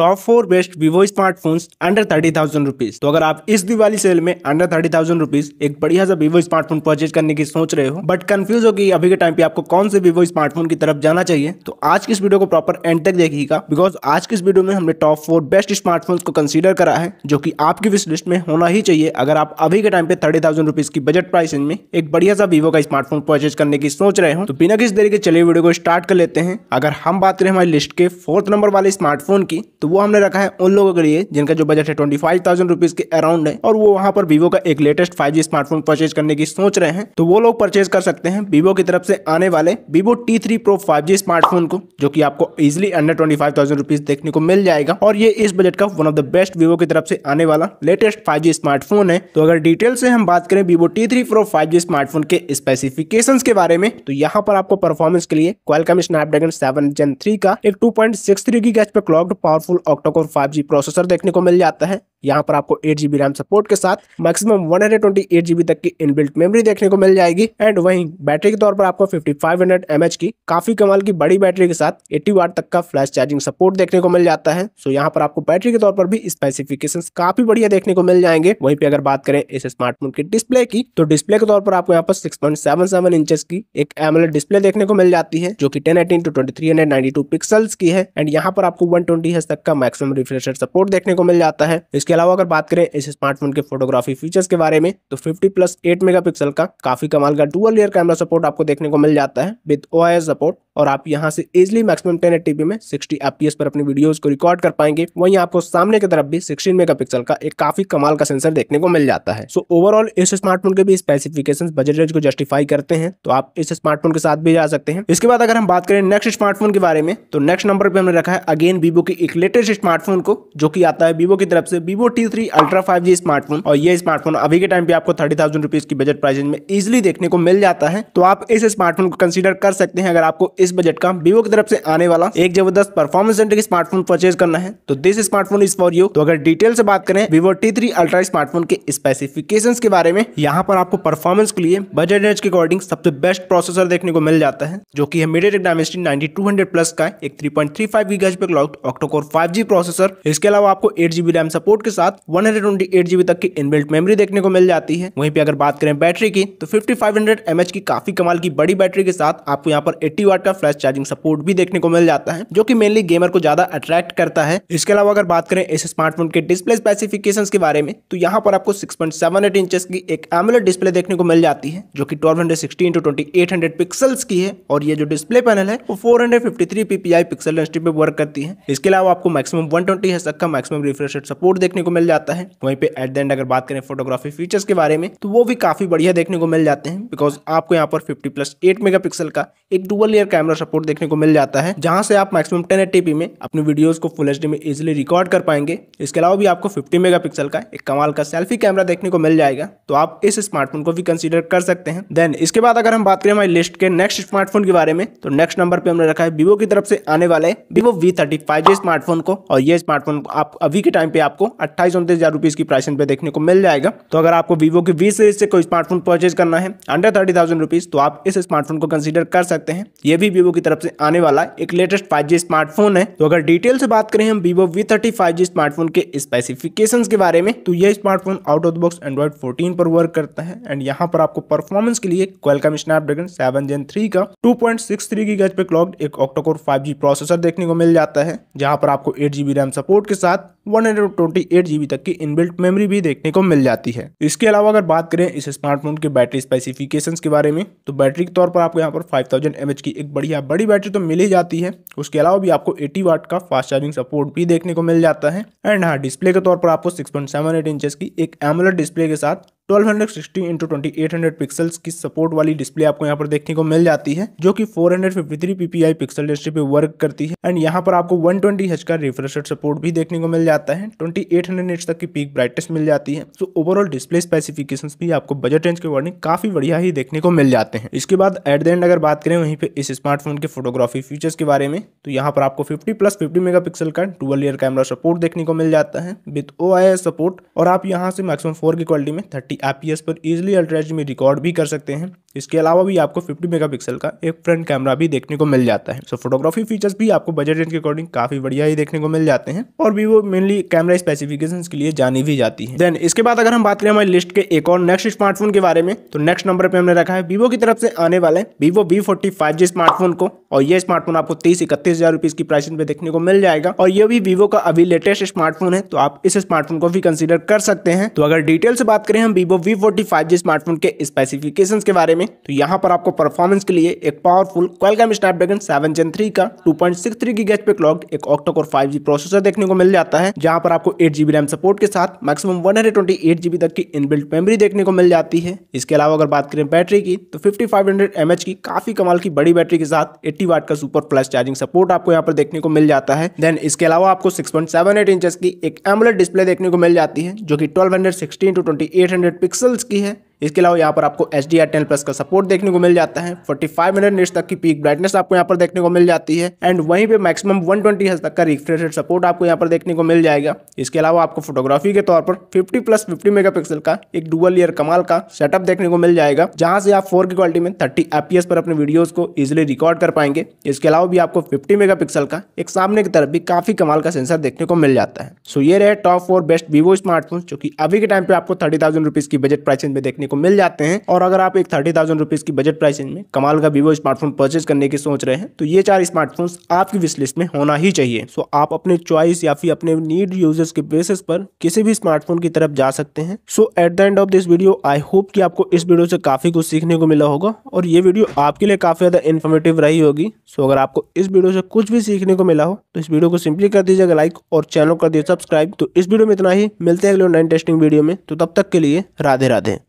top four best Vivo smartphones under thirty thousand rupees तो अगर आप इस दिवाली सेल में अंडर थर्टी थाउजेंड रुपीज एक बढ़िया सा विवो स्मार्टफोन परचेज करने की सोच रहे हो बट कंफ्यूज हो कि अभी के टाइम पे आपको कौन से विवो स्मार्टफोन की तरफ जाना चाहिए तो आज की इस वीडियो को प्रॉपर एंड तक देखिएगा बिकॉज आज की इस वीडियो में हमने टॉप फोर बेस्ट स्मार्टफोन को कंसिडर करा है जो की आपकी विश लिस्ट में होना ही चाहिए अगर आप अभी के टाइम पे थर्टी थाउजेंड रुपीज की बजट प्राइसिंग में एक बढ़िया सा विवो का स्मार्टफोन परचेज करने की सोच रहे हो तो बिना किसी तरीके चले वीडियो को स्टार्ट कर लेते हैं अगर हम बात करें हमारी लिस्ट के फोर्थ नंबर वाले स्मार्टफोन की तो वो हमने रखा है उन लोगों के लिए जिनका जो बजट है ट्वेंटी फाइव थाउजेंड रुपीज के अराउंड है और वो वहाँ पर वीवो का एक latest five G smartphone purchase करने की सोच रहे हैं तो वो लोग परचेज कर सकते हैं वीवो की तरफ से आने वाले Vivo T three pro five G smartphone को जो की आपको easily under twenty five thousand rupees देखने को मिल जाएगा और ये इस बजट का one of the best Vivo की तरफ से आने वाला लेटेस्ट फाइव जी स्मार्टफोन है तो अगर डिटेल से हम बात करें Vivo T three pro five G smartphone के स्पेसिफिकेशन के बारे में तो यहाँ पर आपको परफॉर्मेंस के लिए Qualcomm Snapdragon seven gen three का एक टू पॉइंट सिक्स थ्री की गैच clocked powerful octa core five processor देखने को मिल जाता है यहाँ पर आपको एट जीबी रैम सपोर्ट के साथ maximum one hundred twenty eight GB तक की इनबिल्ट मेमोरी देखने को मिल जाएगी एंड वहीं बैटरी के तौर पर आपको fifty five hundred M H की काफी कमाल की बड़ी बैटरी के साथ एट्टी वाट तक का फ्लैश चार्जिंग सपोर्ट देखने को मिल जाता है सो यहाँ पर आपको बैटरी के तौर पर भी स्पेसिफिकेशन काफी बढ़िया देखने को मिल जाएंगे वही पे अगर बात करें इस स्मार्टफोन की डिस्प्ले की तो डिस्प्ले के तौर पर आपको यहाँ पर six point seven seven inches की एक एमएलएड डिस्प्ले देखने को मिल जाती है जो की ten eighteen two twenty three hundred ninety two pixels की है एंड यहाँ पर आपको वन ट्वेंटी तक तक का मैक्सिमम रिफ्रेश सपोर्ट देखने को मिल जाता है इसके अलावा अगर बात करें इस स्मार्टफोन के फोटोग्राफी फीचर्स के बारे में तो फिफ्टी प्लस एट मेगापिक्सल का काफी कमाल का डुअल ईयर कैमरा सपोर्ट आपको देखने को मिल जाता है विद ओ सपोर्ट और आप यहाँ से इजिली मैक्सिमम टेन में सिक्सटी एपीएस पर अपनी वीडियोस को रिकॉर्ड कर पाएंगे वहीं आपको सामने की तरफ भी सिक्सटीन मेगापिक्सल का एक काफी कमाल का सेंसर देखने को मिल जाता है सो so, ओवरऑल इस स्मार्टफोन के भी स्पेसिफिकेशन बजट रेंज को जस्टिफाई करते हैं तो आप इस स्मार्टफोन के साथ भी जा सकते हैं इसके बाद अगर हम बात करें नेक्स्ट स्मार्टफोन के बारे में तो नेक्स्ट नंबर पर हमने रखा है अगेन वीवो की लेटेस्ट स्मार्टफोन को जो कि आता है वीवो की तरफ से Vivo T three ultra five G smartphone और ये स्मार्टफोन अभी के टाइम पे आपको थर्टी थाउजेंड रुपीज की बजट प्राइस में इजिली देखने को मिल जाता है तो आप इस स्मार्टफोन को कंसिडर कर सकते हैं अगर आपको इस बजट का वीवो की तरफ से आने वाला एक जबरदस्त परफॉर्मेंस सेंटर स्मार्टफोन परचेज करना है तो this smartphone is for you तो अगर डिटेल से बात करें Vivo T three ultra smartphone के स्पेसिफिकेशन के बारे में यहाँ पर आपको परफॉर्मेंस के लिए बजट रेंज के अकॉर्डिंग सबसे बेस्ट प्रोसेसर देखने को मिल जाता है जो की है मीडिया डायमेंसिटी नाइनटी प्लस का एक three point three five giga पे ऑक्टोकोर जी प्रोसेसर इसके अलावा आपको एट जीबी रैम सपोर्ट के साथ वन जीबी तक की इनबिल्ट मेमोरी देखने को मिल जाती है वहीं पे अगर बात करें बैटरी की तो फिफ्टी फाइव की काफी कमाल की बड़ी बैटरी के साथ आपको यहाँ पर एट्टी वाट का फ्लैश चार्जिंग सपोर्ट भी देखने को मिल जाता है जो कि मेनली गेमर को ज्यादा अट्रैक्ट करता है इसके अलावा अगर बात करें इस स्मार्टफोन के डिस्प्ले स्पेसिफिकेशन के बारे में तो यहाँ पर आपको सिक्स पॉइंट इंचेस की एक एमुलेट डिस्प्ले देखने को मिल जाती है जो कि ट्वेल्व हंड्रेड पिक्सल्स की है और ये जो डिस्प्ले पैनल है वो four hundred fifty three PPI pixel पे वर्क करती है इसके अलावा आपको मैक्सिमम 120 ट्वेंटी तक का मैक्सिमम रिफ्रेश सपोर्ट देखने को मिल जाता है वहीं पे एट द एंड अगर बात करें फोटोग्राफी फीचर्स के बारे में तो वो भी काफी बढ़िया देखने को मिल जाते हैं बिकॉज आपको यहाँ पर फिफ्टी प्लस एट मेगा का एक डुअल ईयर कैमरा सपोर्ट देखने को मिल जाता है जहाँ से आप मैक्सिमम टेन में अपनी वीडियोज को फुल एच में इजिली रिकॉर्ड कर पाएंगे इसके अलावा भी आपको फिफ्टी मेगा का एक कमाल का सेल्फी कैमरा देखने को मिल जाएगा तो आप इस स्मार्टफोन को भी कंसिडर कर सकते हैं देन इसके बाद अगर हम बात करें हमारी लिस्ट के नेक्स्ट स्मार्टफोन के बारे में तो नेक्स्ट नंबर पे हमने रखा है वीवो की तरफ से आने वाले Vivo V thirty smartphone smartphone को और ये स्मार्टफोन आप अभी के टाइम पे आपको अट्ठाईस उनतीस हज़ार रुपीज़ की प्राइसिंग पे देखने को मिल जाएगा तो अगर आपको वीवो की वी सीरीज से कोई स्मार्टफोन परचेज करना है अंडर थर्टी थाउजेंड रुपीज़ तो आप इस स्मार्टफोन को कंसिडर कर सकते हैं ये भी वीवो की तरफ से आने वाला एक लेटेस्ट फाइव स्मार्टफोन है तो अगर डिटेल से बात करें हम वीवो वी थर्टी स्मार्टफोन के स्पेसिफिकेशन के बारे में तो यह smartphone out of box Android fourteen पर वर्क करता है एंड यहाँ पर आपको परफॉर्मेंस के लिए Qualcomm Snapdragon seven gen three का टू पॉइंट सिक्स थ्री की गज पे क्लॉक एक ऑक्टोकोर फाइव जी प्रोसेसर देखने को मिल जाता है जहां पर आपको आपको एट जीबी रैम सपोर्ट के साथ वन तक की इनबिल्ट मेमोरी भी देखने को मिल जाती है इसके अलावा अगर बात करें इस स्मार्टफोन के बैटरी स्पेसिफिकेशन के बारे में तो बैटरी के तौर पर आपको यहाँ पर फाइव थाउजेंड की एक बढ़िया बड़ी बैटरी तो मिल ही जाती है उसके अलावा भी आपको एटी वाट का फास्ट चार्जिंग सपोर्ट भी देखने को मिल जाता है एंड हाँ डिस्प्ले के तौर पर आपको six point seven eight inches की एक एमुलर डिस्प्ले के साथ twelve hundred sixty into twenty hundred pixel की सपोर्ट वाली डिस्प्ले आपको यहाँ पर देखने को मिल जाती है जो कि थ्री पीपीआई पिक्सल डिस्प्ले पे वर्क करती है एंड यहाँ पर आपको वन ट्वेंटी का रिफ्रेश सपोर्ट भी देखने को मिल जाता है ट्वेंटी एट तक की पीक ब्राइटनेस मिल जाती है सो ओवरऑल डिस्प्ले स्पेसिफिकेशन भी आपको बजट रेंज के अकॉर्डिंग काफी बढ़िया ही देखने को मिल जाते हैं इसके बाद एट द एंड अगर बात करें वहीं पर इस स्मार्टफोन के फोटोग्राफी फीचर्स के बारे में तो यहाँ पर आपको फिफ्टी प्लस फिफ्टी मेगा का डुअल ईयर कैमरा सपोर्ट देखने को मिल जाता है विथ ओ सपोर्ट और आप यहाँ से मैक्सिमम फोर की क्वालिटी में थर्टी आईपीएस पर ईजिली अल्ट्राइज में रिकॉर्ड भी कर सकते हैं इसके अलावा भी आपको 50 मेगापिक्सल का एक फ्रंट कैमरा भी देखने को मिल जाता है सो फोटोग्राफी फीचर्स भी आपको बजट रेंज के अकॉर्डिंग काफी बढ़िया ही देखने को मिल जाते हैं और भी वो मेनली कैमरा स्पेसिफिकेशंस के लिए जानी भी जाती है देन इसके बाद अगर हम बात करें हमारी लिस्ट के एक और नेक्स्ट स्मार्टफोन के बारे में तो नेक्स्ट नंबर पर हमने रखा है वीवो की तरफ से आने वाले वीवो वी फोर्टी स्मार्टफोन को और ये स्मार्टफोन आपको तीस इकतीस हजार रुपीज की प्राइसिंग पे देखने को मिल जाएगा और ये भी वीवो का अभी लेटेस्ट स्मार्टफोन है तो आप इस स्मार्टफोन को भी कंसिडर कर सकते हैं तो अगर डिटेल से बात करें हम Vivo V forty five G smartphone के स्पेसिफिकेशंस के बारे में तो यहाँ पर आपको परफॉर्मेंस के लिए एक powerful Qualcomm Snapdragon seven gen three का टू पॉइंट सिक्स थ्री की गैस पे क्लॉक एक ऑक्टो और फाइव जी प्रोसेसर देखने को मिल जाता है जहाँ पर आपको एट जीबी रैम सपोर्ट के साथ maximum one hundred twenty eight GB तक की इनबिल्ट मेमोरी देखने को मिल जाती है इसके अलावा अगर बात करें बैटरी की तो fifty five hundred M H की काफी कमाल की बड़ी बैटरी के साथ एट्टी वाट का सुपर फ्लैश चार्जिंग सपोर्ट आपको यहाँ पर देखने को मिल जाता है देन इसके अलावा आपको six point seven eight inch की एक एमुलेट डिस्प्ले देखने को मिल जाती है जो कि twelve hundred sixteen to twenty eight hundred pixels की है इसके अलावा यहाँ पर आपको एच डी टेन प्लस का सपोर्ट देखने को मिल जाता है फोर्टी फाइव हंड्रेड निट्स तक की पीक ब्राइटनेस आपको यहाँ पर देखने को मिल जाती है एंड वहीं पे मैक्सिमम वन ट्वेंटी तक का रिफ्रेश रेट सपोर्ट आपको यहाँ पर देखने को मिल जाएगा इसके अलावा आपको फोटोग्राफी के तौर पर फिफ्टी प्लस फिफ्टी मेगापिक्सल का एक डुअल ईयर कमाल का सेटअप देखने को मिल जाएगा जहाँ से आप फोर की क्वालिटी में थर्टी एपीएस पर अपने वीडियोज को इजिली रिकॉर्ड कर पाएंगे इसके अलावा भी आपको फिफ्टी मेगा का एक सामने की तरफ भी काफी कमाल का सेंसर देखने को मिल जाता है सो ये रहे top four best Vivo smartphone जो की अभी के टाइम पे आपको थर्टी थाउजेंड रुपीज की बजट प्राइसिंग में देखने को मिल जाते हैं और अगर आप एक थर्टी थाउजेंड रुपीज की बजट प्राइस में कमाल का वीवो स्मार्टफोन परचेज करने की सोच रहे हैं तो ये चार स्मार्टफोन आपकी विश लिस्ट में होना ही चाहिए सो आप अपने चॉइस या फिर अपने नीड यूजर्स के बेसिस पर किसी भी स्मार्टफोन की तरफ जा सकते हैं so at the end of this video I hope कि आपको इस वीडियो से काफी कुछ सीखने को मिला होगा और ये वीडियो आपके लिए काफी ज्यादा इन्फॉर्मेटिव रही होगी सो अगर आपको इस वीडियो से कुछ भी सीखने को मिला हो तो इस वीडियो को सिंपली कर दीजिएगा लाइक और चैनल कर दिए सब्सक्राइब तो इस वीडियो में इतना ही मिलते हैं अगले नाइन टेस्टिंग वीडियो में तो तब तक के लिए राधे राधे